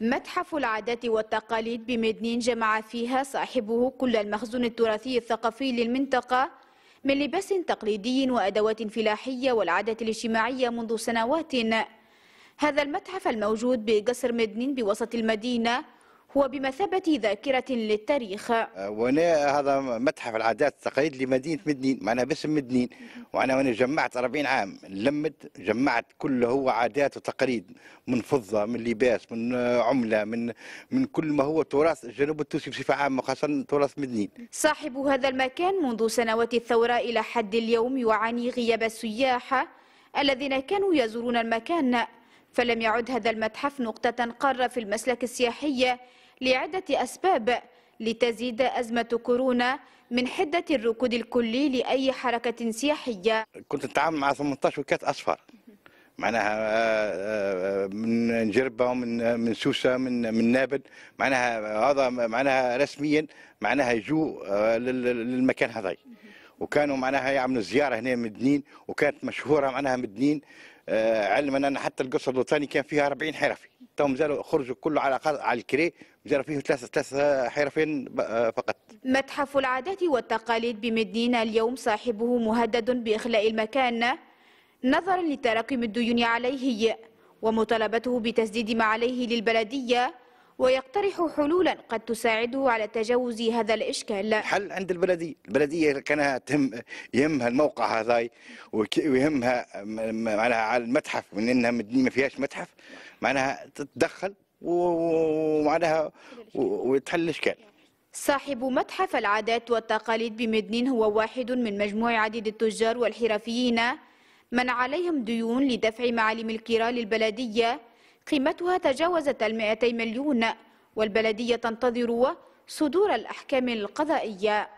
متحف العادات والتقاليد بمدنين جمع فيها صاحبه كل المخزون التراثي الثقافي للمنطقة من لباس تقليدي وأدوات فلاحية والعادة الاجتماعية منذ سنوات هذا المتحف الموجود بقصر مدنين بوسط المدينة وبمثابة ذاكرة للتاريخ آه، وانا هذا متحف العادات والتقاليد لمدينة مدنين معنا باسم مدنين وانا وانا جمعت 40 عام لمت جمعت كل هو عادات وتقاليد من فضة من لباس من عملة من من كل ما هو تراث الجنوب التونسي بصفة عامة وخاصة تراث مدنين صاحب هذا المكان منذ سنوات الثورة إلى حد اليوم يعاني غياب السياح الذين كانوا يزورون المكان فلم يعد هذا المتحف نقطة قارة في المسلك السياحي لعدة أسباب لتزيد أزمة كورونا من حدة الركود الكلي لأي حركة سياحية كنت أتعامل مع 18 وكات أصفر معناها آه، آه، من جربه ومن من سوسه من من نابل معناها هذا معناها رسميا معناها جو آه، للمكان هذا وكانوا معناها يعملوا زياره هنا مدنين وكانت مشهوره معناها مدنين آه، علما ان حتى القصر الوطني كان فيها 40 حرفي تو مازالوا خرجوا كله على على الكري زالوا فيه ثلاثه ثلاثه حرفين آه، فقط متحف العادات والتقاليد بمدنين اليوم صاحبه مهدد باخلاء المكان نظرا لتراكم الديون عليه ومطالبته بتسديد ما عليه للبلديه ويقترح حلولا قد تساعده على تجاوز هذا الإشكال الحل عند البلدية البلدية كانها تهم يهمها الموقع هذاي ويهمها معناها على المتحف من إنها ما فيهاش متحف معناها تتدخل ومعناها وتحل الإشكال صاحب متحف العادات والتقاليد بمدنين هو واحد من مجموع عديد التجار والحرفيين من عليهم ديون لدفع معالم الكرا للبلدية قيمتها تجاوزت 200 مليون والبلدية تنتظر صدور الأحكام القضائية